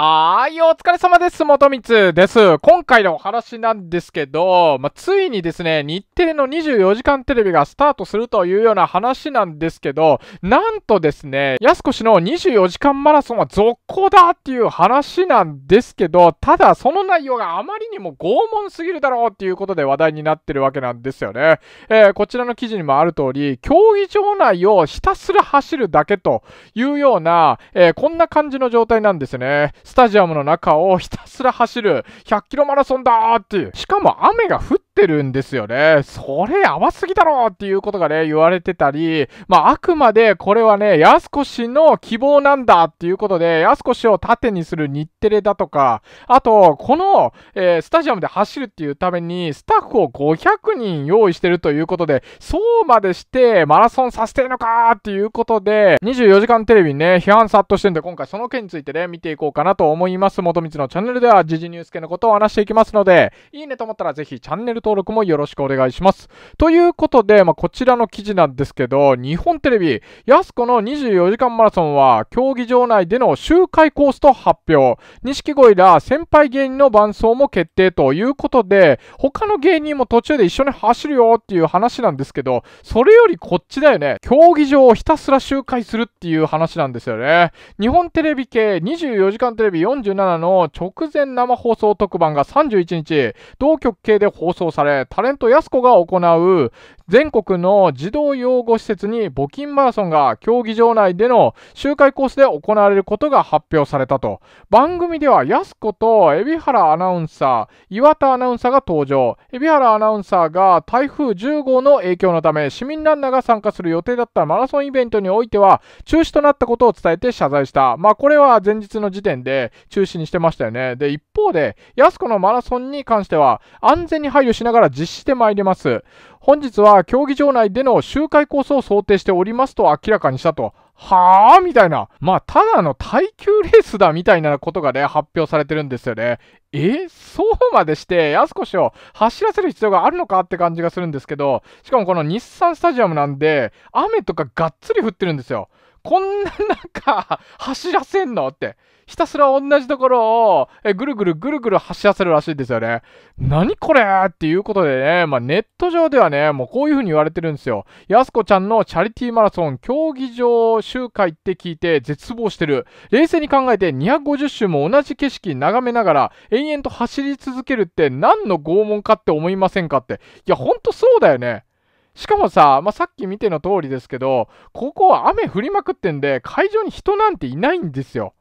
はーい、お疲れ様です。元光です。今回のお話なんですけど、まあ、ついにですね、日テレの24時間テレビがスタートするというような話なんですけど、なんとですね、安子氏の24時間マラソンは続行だっていう話なんですけど、ただその内容があまりにも拷問すぎるだろうっていうことで話題になってるわけなんですよね。えー、こちらの記事にもある通り、競技場内をひたすら走るだけというような、えー、こんな感じの状態なんですね。スタジアムの中をひたすら走る100キロマラソンだーっていう。しかも雨が降っってるんですよね。それやばすぎだろっていうことがね、言われてたり、まあ、あくまでこれはね、やすこしの希望なんだっていうことで、やすこしを盾にする日テレだとか、あと、この、えー、スタジアムで走るっていうために、スタッフを500人用意してるということで、そうまでしてマラソンさせてるのかっていうことで、24時間テレビにね、批判殺到してるんで、今回その件についてね、見ていこうかなと思います。元光のチャンネルでは、時事ニュース系のことを話していきますので、いいねと思ったらぜひチャンネル登録登録もよろしくお願いします。ということで、まあ、こちらの記事なんですけど、日本テレビ、やすこの24時間マラソンは、競技場内での周回コースと発表。錦鯉ら先輩芸人の伴走も決定ということで、他の芸人も途中で一緒に走るよっていう話なんですけど、それよりこっちだよね。競技場をひたすら周回するっていう話なんですよね。日本テレビ系24時間テレビ47の直前生放送特番が31日、同局系で放送され、タレント安子が行う、全国の児童養護施設に募金マラソンが競技場内での周回コースで行われることが発表されたと。番組では安子と海老原アナウンサー、岩田アナウンサーが登場。海老原アナウンサーが台風10号の影響のため市民ランナーが参加する予定だったマラソンイベントにおいては中止となったことを伝えて謝罪した。まあこれは前日の時点で中止にしてましたよね。で、一方で安子のマラソンに関しては安全に配慮しながら実施してまいります。本日は競技場内での周回コースを想定しておりますと明らかにしたと。はぁみたいな。まあ、ただの耐久レースだみたいなことがね、発表されてるんですよね。えそうまでして、安子氏を走らせる必要があるのかって感じがするんですけど、しかもこの日産スタジアムなんで、雨とかがっつり降ってるんですよ。こんな中、走らせんのって。ひたすら同じところを、え、ぐるぐるぐるぐる走らせるらしいんですよね。何これっていうことでね、まあ、ネット上ではね、もうこういううに言われてるんですよ。やすこちゃんのチャリティーマラソン競技場周回って聞いて絶望してる。冷静に考えて250周も同じ景色眺めながら延々と走り続けるって何の拷問かって思いませんかって。いや、ほんとそうだよね。しかもさ、まあ、さっき見ての通りですけど、ここは雨降りまくってんで、会場に人なんていないんですよ。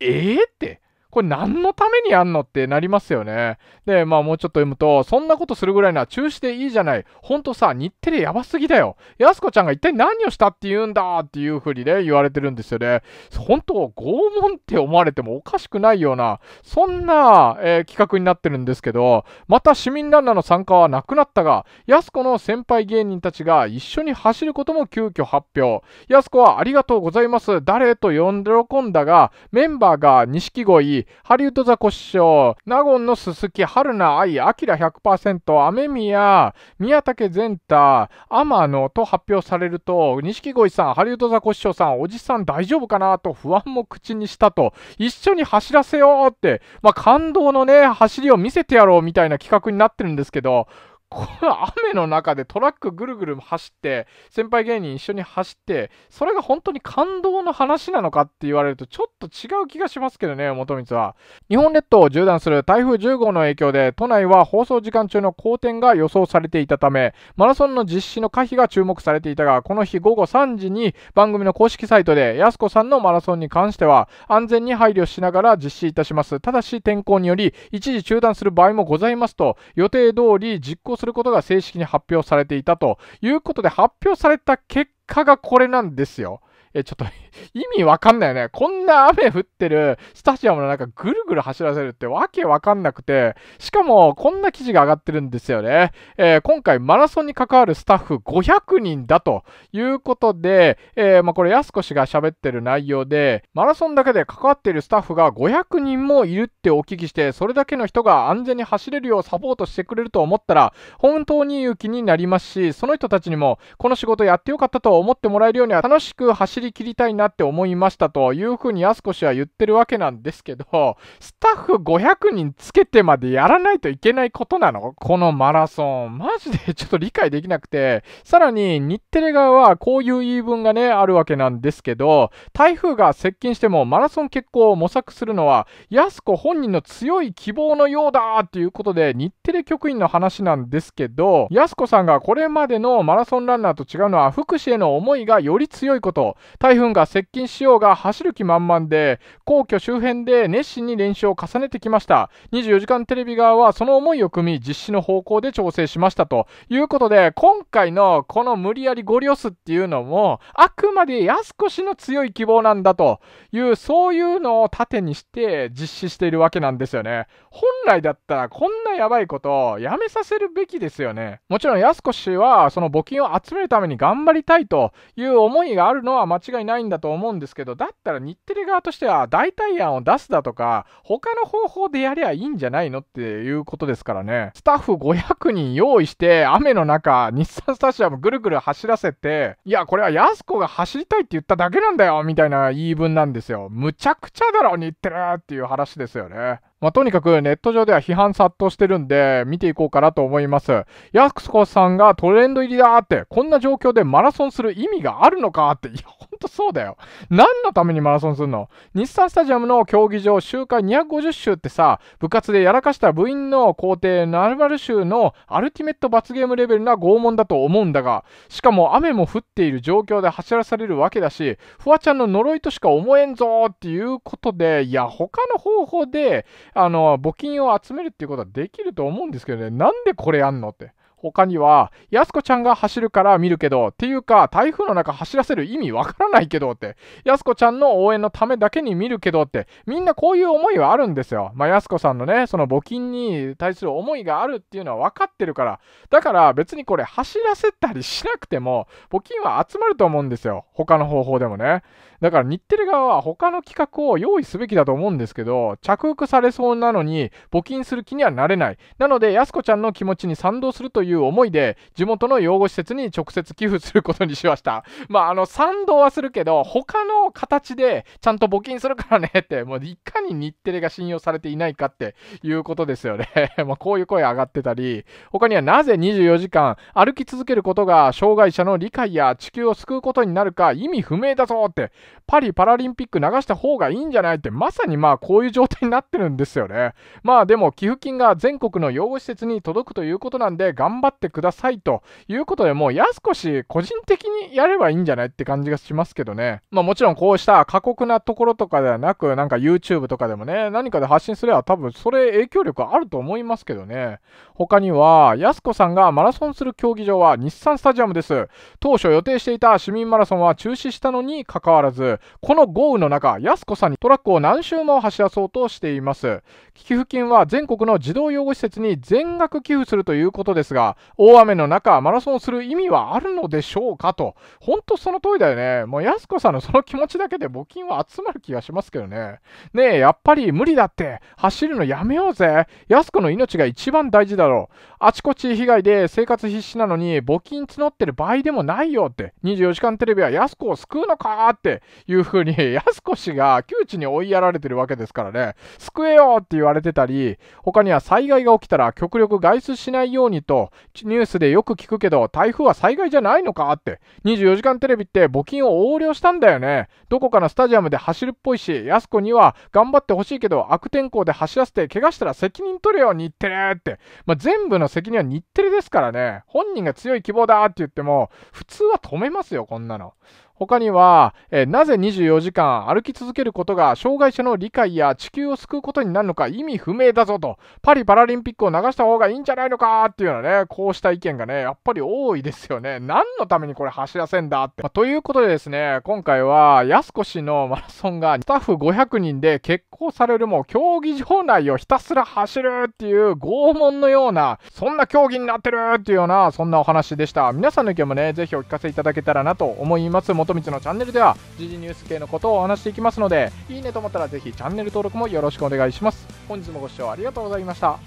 えーって。これ何のためにやんのってなりますよね。で、まあもうちょっと読むと、そんなことするぐらいな中止でいいじゃない。ほんとさ、日テレやばすぎだよ。やすこちゃんが一体何をしたって言うんだっていうふうにね、言われてるんですよね。本当、拷問って思われてもおかしくないような、そんな、えー、企画になってるんですけど、また市民ランナーの参加はなくなったが、やすこの先輩芸人たちが一緒に走ることも急遽発表。やすこはありがとうございます。誰と呼んで喜んだが、メンバーが錦鯉、ハリウッドザコシショウ、納言のス木春菜愛、アキラ100%、雨宮、宮武善太、天野と発表されると、錦鯉さん、ハリウッドザコシショウさん、おじさん大丈夫かなと不安も口にしたと、一緒に走らせようって、まあ、感動のね、走りを見せてやろうみたいな企画になってるんですけど、この雨の中でトラックぐるぐる走って、先輩芸人一緒に走って、それが本当に感動の話なのかって言われるとちょっと違う気がしますけどね、元光は。日本列島を縦断する台風10号の影響で、都内は放送時間中の好転が予想されていたため、マラソンの実施の可否が注目されていたが、この日午後3時に番組の公式サイトで、やす子さんのマラソンに関しては、安全に配慮しながら実施いたします。ただし天候により、一時中断する場合もございますと、予定通り実行することが正式に発表されていたということで、発表された結果がこれなんですよ。え、ちょっと 意味わかんないよね。こんな雨降ってるスタジアムの中ぐるぐる走らせるってわけわかんなくて、しかもこんな記事が上がってるんですよね。えー、今回マラソンに関わるスタッフ500人だということで、えー、まあ、これ安子氏が喋ってる内容で、マラソンだけで関わっているスタッフが500人もいるってお聞きして、それだけの人が安全に走れるようサポートしてくれると思ったら、本当に勇気になりますし、その人たちにもこの仕事やってよかったと思ってもらえるようには楽しく走りり切りたいなって思いましたというふうにやすこ氏は言ってるわけなんですけど、スタッフ500人つけてまでやらないといけないことなのこのマラソン。マジでちょっと理解できなくて、さらに日テレ側はこういう言い分がね、あるわけなんですけど、台風が接近してもマラソン結構を模索するのは、やす子本人の強い希望のようだっていうことで、日テレ局員の話なんですけど、やす子さんがこれまでのマラソンランナーと違うのは、福祉への思いがより強いこと、台風が接近しようが走る気満々で、皇居周辺で熱心に練習を重ねてきました。24時間テレビ側はその思いを組み、実施の方向で調整しましたということで、今回のこの無理やりゴリ押すっていうのも、あくまで安越の強い希望なんだという、そういうのを盾にして実施しているわけなんですよね。本来だったらこんなやばいことやめさせるべきですよね。もちろん安越はその募金を集めるために頑張りたいという思いがあるのは間違いないんだと思うんですけど、だったら日テレ側としては代替案を出すだとか、他の方法でやりゃいいんじゃないのっていうことですからね。スタッフ500人用意して、雨の中、日産スタジアムぐるぐる走らせて、いや、これはやす子が走りたいって言っただけなんだよ、みたいな言い分なんですよ。むちゃくちゃだろ、日テレっていう話ですよね。まあ、とにかくネット上では批判殺到してるんで、見ていこうかなと思います。ヤクスコさんがトレンド入りだって、こんな状況でマラソンする意味があるのかって、いや、本んとそうだよ。何のためにマラソンするの日産スタジアムの競技場、周回250周ってさ、部活でやらかした部員の校庭、ナルバル州のアルティメット罰ゲームレベルな拷問だと思うんだが、しかも雨も降っている状況で走らされるわけだし、フワちゃんの呪いとしか思えんぞっていうことで、いや、他の方法で、あの、募金を集めるっていうことはできると思うんですけどね、なんでこれやんのって。他には、やすこちゃんが走るから見るけど、っていうか、台風の中走らせる意味わからないけどって、やすこちゃんの応援のためだけに見るけどって、みんなこういう思いはあるんですよ。まあ、やすこさんのね、その募金に対する思いがあるっていうのは分かってるから、だから別にこれ走らせたりしなくても、募金は集まると思うんですよ。他の方法でもね。だから日テレ側は他の企画を用意すべきだと思うんですけど、着服されそうなのに募金する気にはなれない。なので、やすこちゃんの気持ちに賛同するといういう思いで、地元の養護施設に直接寄付することにしました。まあ、あの、賛同はするけど、他の形でちゃんと募金するからねって、もういかに日テレが信用されていないかっていうことですよね。まあ、こういう声上がってたり、他にはなぜ24時間歩き続けることが障害者の理解や地球を救うことになるか意味不明だぞって、パリパラリンピック流した方がいいんじゃないって、まさにまあこういう状態になってるんですよね。まあでも寄付金が全国の養護施設に届くということなんで、頑張張ってくださいということで、もう安すし個人的にやればいいんじゃないって感じがしますけどね。まあもちろんこうした過酷なところとかではなく、なんか YouTube とかでもね、何かで発信すれば多分それ影響力あると思いますけどね。他には、やすこさんがマラソンする競技場は日産スタジアムです。当初予定していた市民マラソンは中止したのにかかわらず、この豪雨の中、やすさんにトラックを何周も走らそうとしています。寄付金は全国の児童養護施設に全額寄付するということですが、大雨の中マラソンする意味はあるのでしょうかと、本当その通りだよね。もう安子さんのその気持ちだけで募金は集まる気がしますけどね。ねえ、やっぱり無理だって、走るのやめようぜ。安子の命が一番大事だろう。あちこち被害で生活必死なのに募金募ってる場合でもないよって、24時間テレビは安子を救うのかっていうふうに、安子氏が窮地に追いやられてるわけですからね、救えよって言われてたり、他には災害が起きたら極力外出しないようにと、ニュースでよく聞くけど、台風は災害じゃないのかって。24時間テレビって募金を横領したんだよね。どこかのスタジアムで走るっぽいし、安子には頑張ってほしいけど、悪天候で走らせて怪我したら責任取れよ、日テレって。まあ、全部の責任は日テレですからね。本人が強い希望だって言っても、普通は止めますよ、こんなの。他には、えー、なぜ24時間歩き続けることが障害者の理解や地球を救うことになるのか意味不明だぞと、パリパラリンピックを流した方がいいんじゃないのかっていうようなね、こうした意見がね、やっぱり多いですよね。何のためにこれ走らせんだって。まあ、ということでですね、今回は、安子氏のマラソンがスタッフ500人で決行されるも、競技場内をひたすら走るっていう拷問のような、そんな競技になってるっていうような、そんなお話でした。皆さんの意見もね、ぜひお聞かせいただけたらなと思います。元光のチャンネルでは時事ニュース系のことをお話していきますのでいいねと思ったらぜひチャンネル登録もよろしくお願いします本日もご視聴ありがとうございました